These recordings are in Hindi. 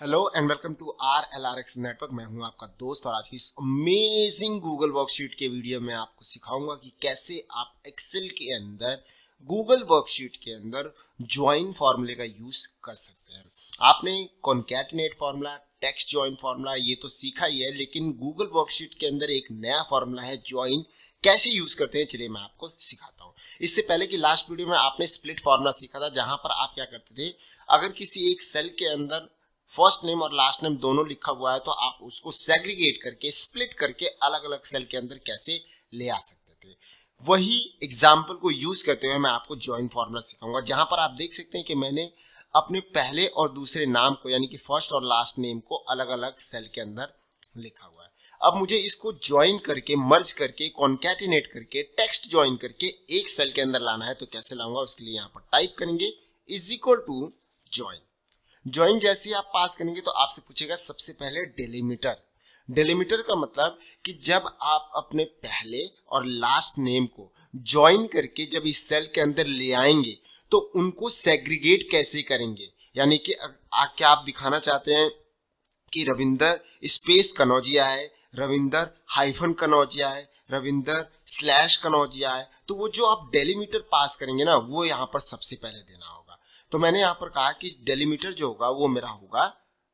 hello and welcome to R L R X network मैं हूं आपका दोस्त और आज की इस अमेजिंग गूगल वर्कशीट के वीडियो में आपको सिखाऊंगा कि कैसे आप एक्सेल के अंदर गूगल वर्कशीट के अंदर ज्वाइन फार्मूले का यूज़ कर सकते हैं आपने concatenate formula text join formula ये तो सीखा ही है लेकिन गूगल वर्कशीट के अंदर एक नया फार्मूला है ज्वाइन कैसे यूज करते हैं चलिए मैं आपको सिखाता हूँ इससे पहले की लास्ट वीडियो में आपने स्प्लिट फार्मूला सीखा था जहां पर आप क्या करते थे अगर किसी एक सेल के अंदर फर्स्ट नेम और लास्ट नेम दोनों लिखा हुआ है तो आप उसको सेग्रीगेट करके स्प्लिट करके अलग अलग सेल के अंदर कैसे ले आ सकते थे वही एग्जाम्पल को यूज करते हुए मैं आपको ज्वाइन फॉर्मूला सिखाऊंगा जहां पर आप देख सकते हैं कि मैंने अपने पहले और दूसरे नाम को यानी कि फर्स्ट और लास्ट नेम को अलग अलग सेल के अंदर लिखा हुआ है अब मुझे इसको ज्वाइन करके मर्ज करके कॉन्कैटिनेट करके टेक्स्ट ज्वाइन करके एक सेल के अंदर लाना है तो कैसे लाऊंगा उसके लिए यहाँ पर टाइप करेंगे is equal to join join जैसे ही आप पास करेंगे तो आपसे पूछेगा सबसे पहले डेलीमीटर डेलीमीटर का मतलब कि जब आप अपने पहले और लास्ट नेम को ज्वाइन करके जब इस सेल के अंदर ले आएंगे तो उनको सेग्रीगेट कैसे करेंगे यानी कि क्या आप दिखाना चाहते हैं कि रविंदर स्पेस कनौजिया है रविंदर हाइफन कनौजिया है रविंदर स्लैश कनौजिया है तो वो जो आप डेलीमीटर पास करेंगे ना वो यहाँ पर सबसे पहले देना होगा तो मैंने यहाँ पर कहा कि डेलीमीटर जो होगा वो मेरा होगा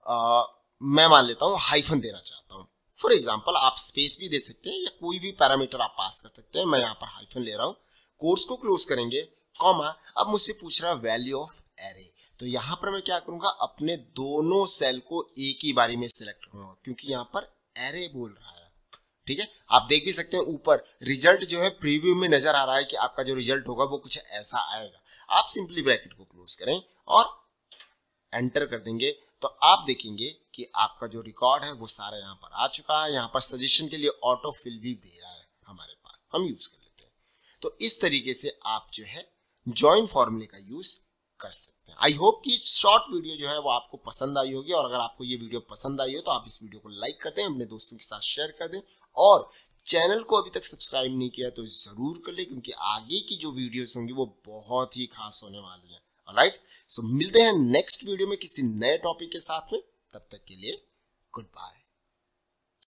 आ, मैं मान लेता हूँ हाइफन देना चाहता हूँ फॉर एग्जाम्पल आप स्पेस भी दे सकते हैं या कोई भी पैरामीटर आप पास कर सकते हैं मैं यहाँ पर हाइफन ले रहा हूँ कोर्स को क्लोज करेंगे कॉमा अब मुझसे पूछ रहा है वैल्यू ऑफ एरे तो यहाँ पर मैं क्या करूँगा अपने दोनों सेल को एक ही बारी में सिलेक्ट करूँगा क्योंकि यहाँ पर एरे बोल रहा है ठीक है आप देख भी सकते हैं ऊपर रिजल्ट जो है प्रीव्यू में नजर आ रहा है कि आपका जो रिजल्ट होगा वो कुछ ऐसा आएगा आप सिंपली ब्रैकेट को क्लोज करें और एंटर कर देंगे तो आप देखेंगे कि आपका जो रिकॉर्ड है वो सारा यहाँ पर आ चुका है यहाँ पर सजेशन के लिए ऑटो फिल भी दे रहा है हमारे पास हम यूज कर लेते हैं तो इस तरीके से आप जो है ज्वाइन फॉर्मूले का यूज कर सकते हैं आई होप कि शॉर्ट वीडियो जो है वो आपको पसंद आई होगी और अगर आपको ये वीडियो पसंद आई हो तो आप इस वीडियो को लाइक कर दें अपने दोस्तों के साथ शेयर कर दें और चैनल को अभी तक सब्सक्राइब नहीं किया तो ज़रूर कर ले क्योंकि आगे की जो वीडियोस होंगी वो बहुत ही खास होने वाली है राइट सो मिलते हैं नेक्स्ट वीडियो में किसी नए टॉपिक के साथ में तब तक के लिए गुड बाय